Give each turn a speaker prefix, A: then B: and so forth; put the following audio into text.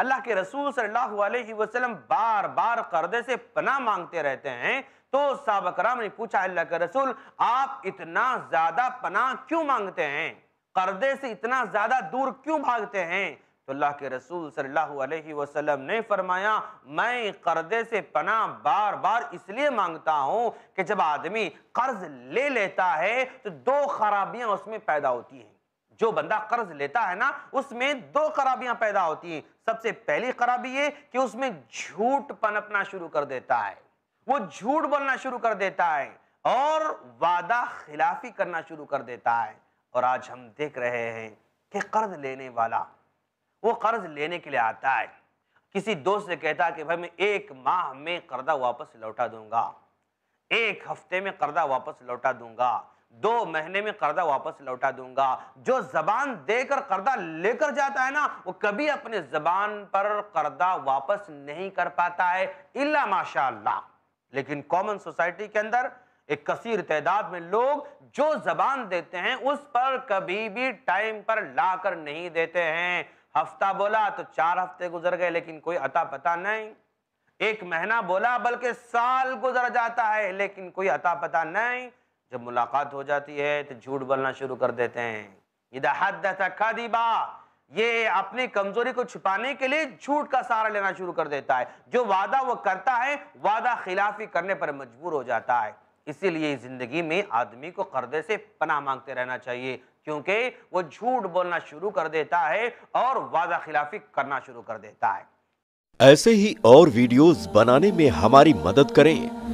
A: अल्लाह के रसूल सल्लल्लाहु अलैहि वसल्लम बार बार कर्जे से पना मांगते रहते हैं तो साहब कराम ने पूछा अल्लाह के रसूल आप इतना ज्यादा पना क्यों मांगते हैं कर्जे से इतना ज्यादा दूर क्यों भागते हैं तो अल्लाह के रसूल सल्लल्लाहु अलैहि वसल्लम ने फरमाया मैं कर्जे से पना बार बार इसलिए मांगता हूँ कि जब आदमी कर्ज ले लेता है तो दो खराबियां उसमें पैदा होती हैं जो बंदा कर्ज लेता है ना उसमें दो खराबियां पैदा होती हैं सबसे पहली खराबी ये कि उसमें झूठ पनपना शुरू कर देता है वो झूठ बोलना शुरू कर देता है और वादा खिलाफी करना शुरू कर देता है और आज हम देख रहे हैं कि कर्ज लेने वाला वो कर्ज लेने के लिए आता है किसी दोस्त से कहता है कि भाई मैं एक माह में कर्जा वापस लौटा दूंगा एक हफ्ते में कर्जा वापस लौटा दूंगा दो महीने में कर्जा वापस लौटा दूंगा जो जबान देकर कर्जा लेकर जाता है ना वो कभी अपने जबान पर कर्जा वापस नहीं कर पाता है इल्ला माशाल्लाह लेकिन कॉमन सोसाइटी के अंदर एक कसीर तादाद में लोग जो जबान देते हैं उस पर कभी भी टाइम पर लाकर नहीं देते हैं हफ्ता बोला तो चार हफ्ते गुजर गए लेकिन कोई अता पता नहीं एक महीना बोला बल्कि साल गुजर जाता है लेकिन कोई अता पता नहीं जब मुलाकात हो जाती है तो झूठ बोलना शुरू कर देते हैं इदाहदीबा ये अपनी कमजोरी को छुपाने के लिए झूठ का सहारा लेना शुरू कर देता है जो वादा वो करता है वादा खिलाफी करने पर मजबूर हो जाता है इसीलिए ज़िंदगी में आदमी को कर्जे से पनाह मांगते रहना चाहिए क्योंकि वो झूठ बोलना शुरू कर देता है और वादा खिलाफी करना शुरू कर देता है
B: ऐसे ही और वीडियोस बनाने में हमारी मदद करें